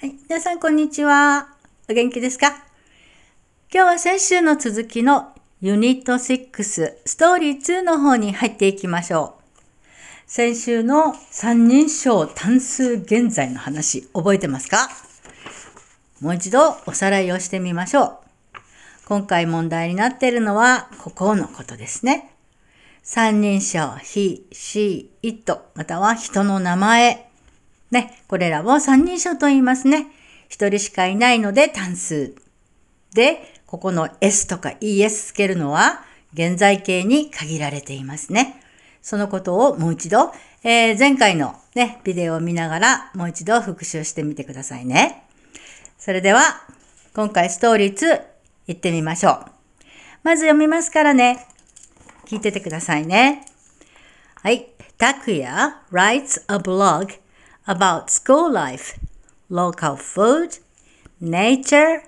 はい。皆さん、こんにちは。お元気ですか今日は先週の続きのユニット6ストーリー2の方に入っていきましょう。先週の三人称単数現在の話、覚えてますかもう一度おさらいをしてみましょう。今回問題になっているのは、ここのことですね。三人称、ひ、し、いと、または人の名前ね、これらを三人称と言いますね。一人しかいないので単数。で、ここの s とか es つけるのは現在形に限られていますね。そのことをもう一度、えー、前回のね、ビデオを見ながらもう一度復習してみてくださいね。それでは、今回ストーリー2行ってみましょう。まず読みますからね。聞いててくださいね。はい。拓也 writes a blog about school life, local food, nature,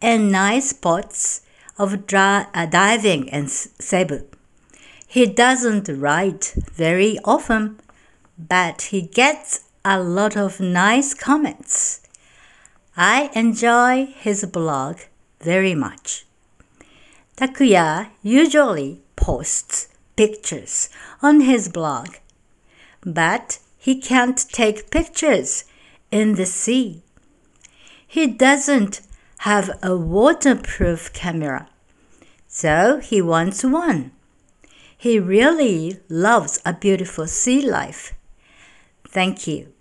and nice spots of dry, uh, diving and Cebu. He doesn't write very often, but he gets a lot of nice comments. I enjoy his blog very much. Takuya usually posts pictures on his blog, but he can't take pictures in the sea. He doesn't have a waterproof camera, so he wants one. He really loves a beautiful sea life. Thank you.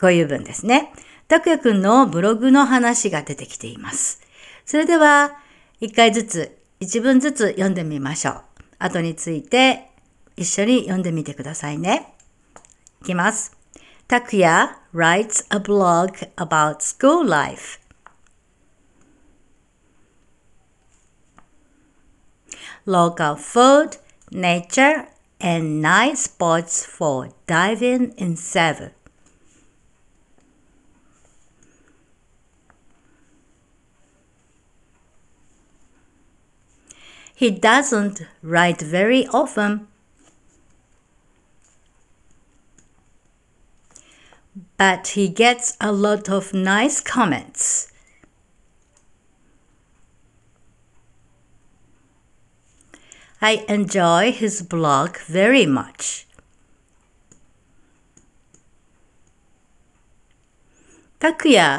ご油分ですね。拓也くんのブログの話が出てきています。それでは、一回ずつ、一文ずつ読んでみましょう。後について一緒に読んでみてくださいね。Takuya writes a blog about school life. local food, nature, and night spots for diving in He 'He doesn't write very often, but he gets a lot of nice comments. I enjoy his blog very much. Takuya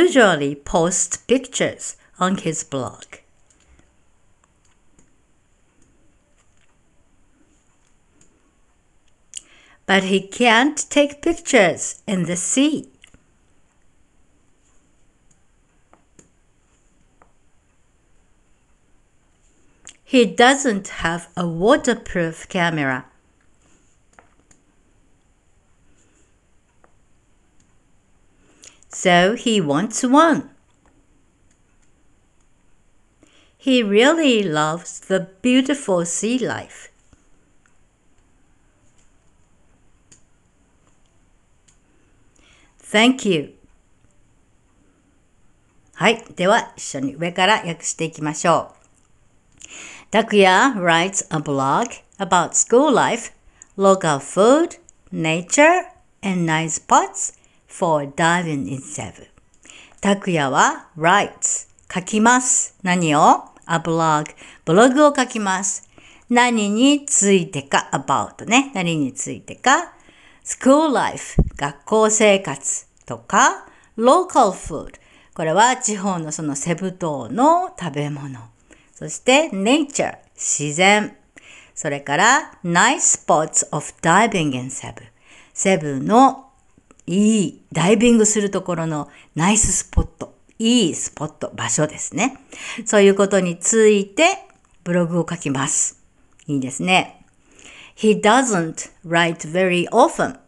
usually posts pictures on his blog. but he can't take pictures in the sea. He doesn't have a waterproof camera. So he wants one. He really loves the beautiful sea life. Thank you. はい。では、一緒に上から訳していきましょう。Takuya writes a blog about school life, local food, nature, and nice spots for diving in s e b u 拓也は writes 書きます。何を ?a blog ブログを書きます。何についてか about ね。何についてか school life 学校生活とか local food これは地方のそのセブ島の食べ物そして nature 自然それから nice spots of diving in セブセブのいいダイビングするところのナイススポットいいスポット場所ですねそういうことについてブログを書きますいいですね He doesn't write very often.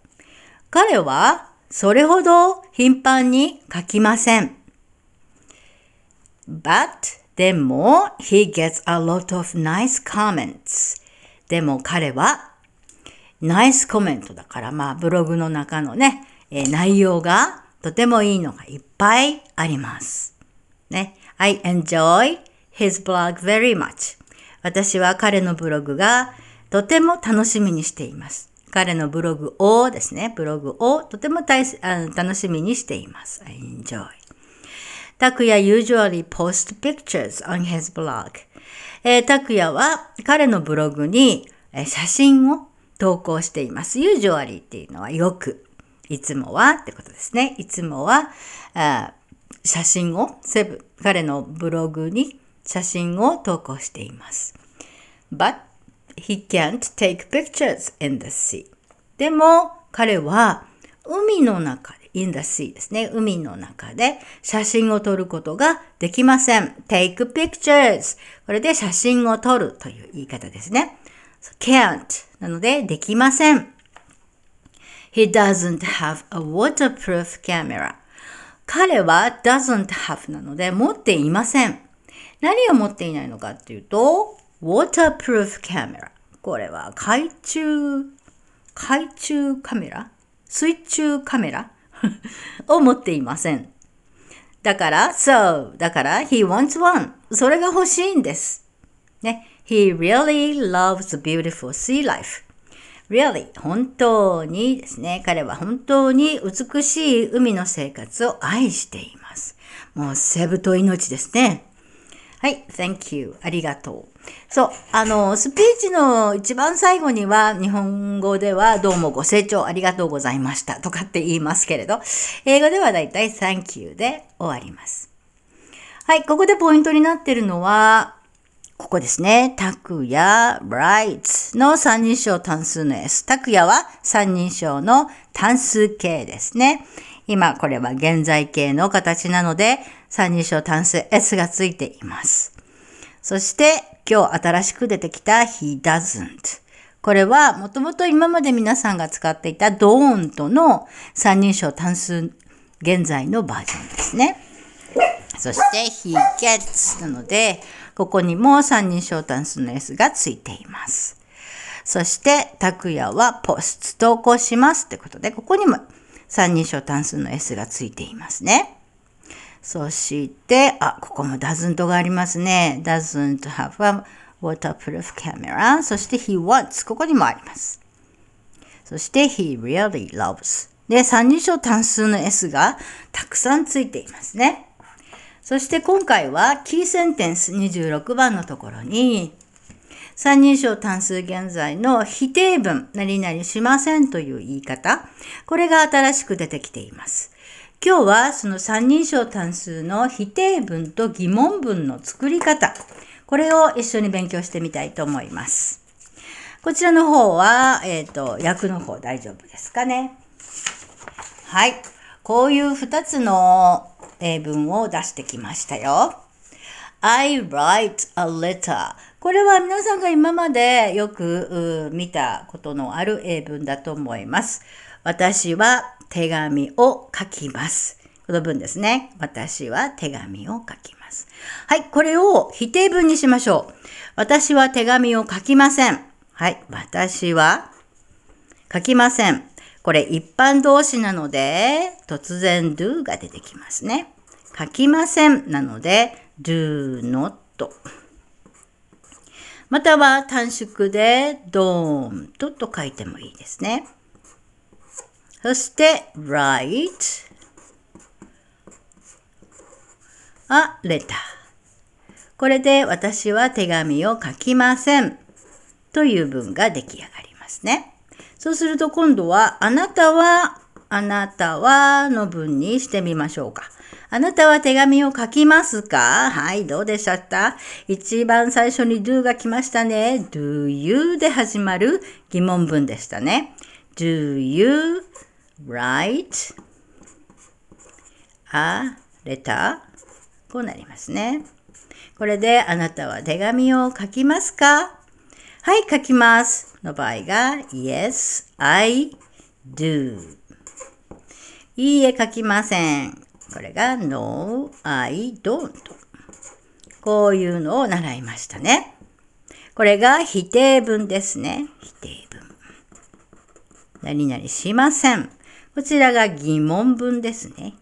彼はそれほど頻繁に書きません。But でも he gets a lot of nice comments. でも彼はナイスコメントだからまあブログの中のね、えー、内容がとてもいいのがいっぱいあります。ね。I enjoy his blog very much. 私は彼のブログがとても楽しみにしています。彼のブログをですね、ブログをとても大あの楽しみにしています。I enjoy. Takuya usually posts pictures on his blog. えー、拓也は彼のブログに、え写真を投稿しています。usually っていうのはよく、いつもはってことですね。いつもは、あ写真をセブ、彼のブログに写真を投稿しています。But he can't take pictures in the sea. でも彼は海の中で、in the sea ですね。海の中で写真を撮ることができません。take pictures。これで写真を撮るという言い方ですね。can't なのでできません。He doesn't have a waterproof camera. 彼は doesn't have なので持っていません。何を持っていないのかっていうと、Waterproof Camera。これは海中、海中カメラ水中カメラ を持っていません。だから、そう。だから、he wants one. それが欲しいんです。ね。he really loves beautiful sea life. really 本当にですね、彼は本当に美しい海の生活を愛しています。もうセブと命ですね。はい、thank you. ありがとう。そう、あの、スピーチの一番最後には、日本語ではどうもご清聴ありがとうございましたとかって言いますけれど、英語ではだいたい thank you で終わります。はい、ここでポイントになっているのは、ここですね。タクヤ、right の三人称単数の S。タクヤは三人称の単数形ですね。今これは現在形の形なので、三人称単数 s がついています。そして、今日新しく出てきた he doesn't。これはもともと今まで皆さんが使っていたドーンとの三人称単数現在のバージョンですね。そして he gets なので、ここにも三人称単数の s がついています。そして、拓也はポスト投稿しますってことで、ここにも三人称単数の s がついていますね。そして、あ、ここも doesn't がありますね。doesn't have a waterproof camera. そして he wants。ここにもあります。そして he really loves。で、三人称単数の s がたくさんついていますね。そして今回はキーセンテンス26番のところに三人称単数現在の否定文、何々しませんという言い方、これが新しく出てきています。今日はその三人称単数の否定文と疑問文の作り方、これを一緒に勉強してみたいと思います。こちらの方は、えっ、ー、と、訳の方大丈夫ですかね。はい。こういう二つの例文を出してきましたよ。I write a letter. これは皆さんが今までよく見たことのある英文だと思います。私は手紙を書きます。この文ですね。私は手紙を書きます。はい、これを否定文にしましょう。私は手紙を書きません。はい、私は書きません。これ一般動詞なので、突然 do が出てきますね。書きませんなので do not または短縮でドーンとと書いてもいいですね。そして write a letter これで私は手紙を書きませんという文が出来上がりますね。そうすると今度はあなたはあなたはの文にしてみましょうか。あなたは手紙を書きますかはい、どうでしたった一番最初に do が来ましたね。do you で始まる疑問文でしたね。do you write a letter? こうなりますね。これであなたは手紙を書きますかはい、書きます。の場合が Yes, I do. いいえ、書きません。これが No, I don't こういうのを習いましたね。これが否定文ですね。否定文。何々しません。こちらが疑問文ですね。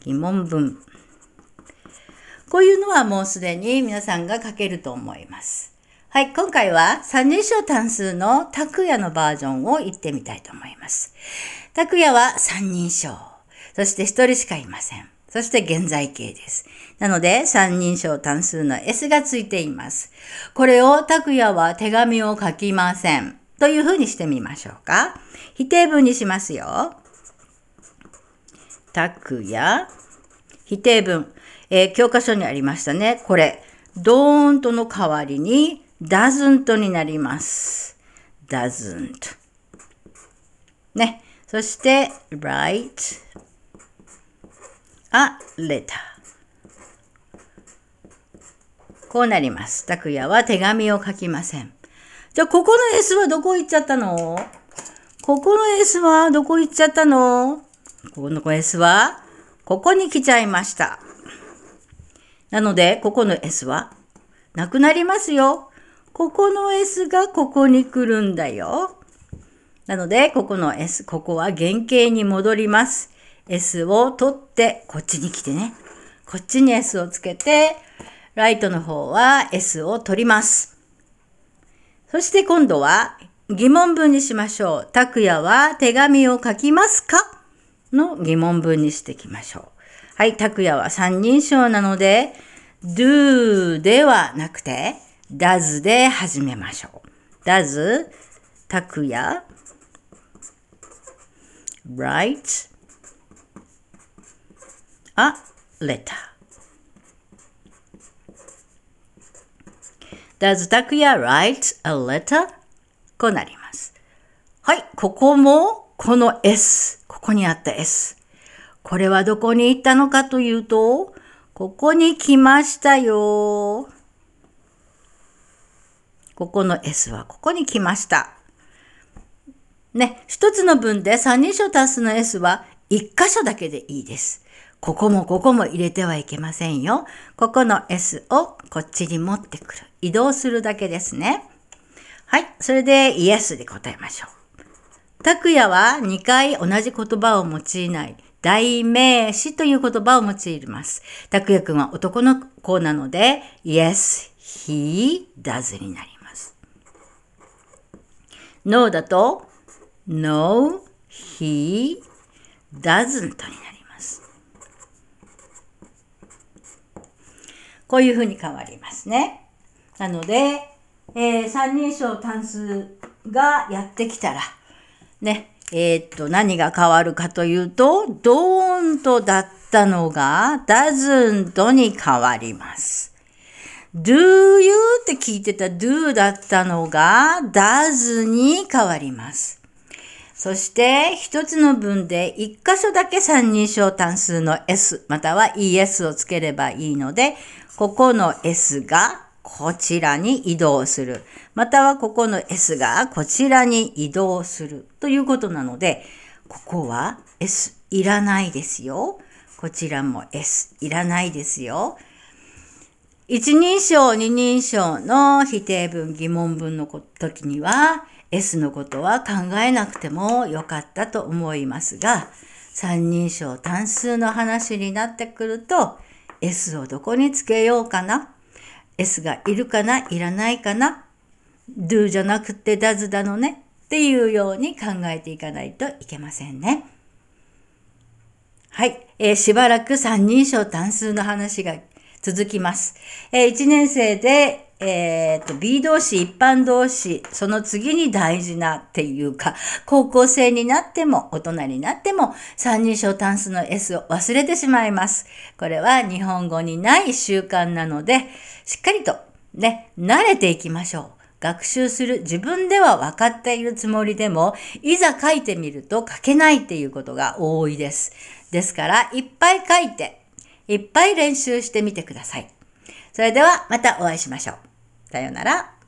疑問文。こういうのはもうすでに皆さんが書けると思います。はい、今回は三人称単数の拓也のバージョンを言ってみたいと思います。拓也は三人称。そして1人しかいません。そして現在形です。なので、三人称単数の S がついています。これを、拓也は手紙を書きません。というふうにしてみましょうか。否定文にしますよ。拓也、否定文。えー、教科書にありましたね。これ、ドーンとの代わりに、ダズン s になります。だ o e s ね。そして、right a letter こうなります。拓也は手紙を書きません。じゃあ、ここの S はどこ行っちゃったのここの S はどこ行っちゃったのここの S はここに来ちゃいました。なので、ここの S はなくなりますよ。ここの S がここに来るんだよ。なので、ここの S、ここは原型に戻ります。S を取って、こっちに来てね。こっちに S をつけて、ライトの方は S を取ります。そして今度は疑問文にしましょう。拓也は手紙を書きますかの疑問文にしていきましょう。はい、拓也は三人称なので、do ではなくて、does で始めましょう。does 拓也 write a letter. ダズタクヤ w r i t e a letter? こなります。はい、ここも、この S。ここにあった S。これはどこに行ったのかというと、ここに来ましたよ。ここの S はここに来ました。ね、一つの文で三人称足すの S は一箇所だけでいいです。ここもここも入れてはいけませんよ。ここの S をこっちに持ってくる。移動するだけですね。はい。それでイエスで答えましょう。拓也は2回同じ言葉を用いない。代名詞という言葉を用います。拓也くんは男の子なので、yes, he does になります。no だと、no, he doesn't になります。こういうふうに変わりますね。なので、えー、三人称単数がやってきたら、ね、えー、っと、何が変わるかというと、ドーンとだったのが、ダズンとに変わります。do you って聞いてた do だったのが、does に変わります。そして、一つの文で一箇所だけ三人称単数の s または es をつければいいので、ここの s がこちらに移動する。またはここの s がこちらに移動するということなので、ここは s いらないですよ。こちらも s いらないですよ。一人称、二人称の否定文、疑問文の時には、S のことは考えなくてもよかったと思いますが、三人称単数の話になってくると、S をどこにつけようかな ?S がいるかないらないかな ?do じゃなくて does だのねっていうように考えていかないといけませんね。はい。えー、しばらく三人称単数の話が続きます。えー、1年生でえっ、ー、と、B 動詞、一般動詞、その次に大事なっていうか、高校生になっても、大人になっても、三人称単数の S を忘れてしまいます。これは日本語にない習慣なので、しっかりとね、慣れていきましょう。学習する自分では分かっているつもりでも、いざ書いてみると書けないっていうことが多いです。ですから、いっぱい書いて、いっぱい練習してみてください。それではまたお会いしましょう。さようなら。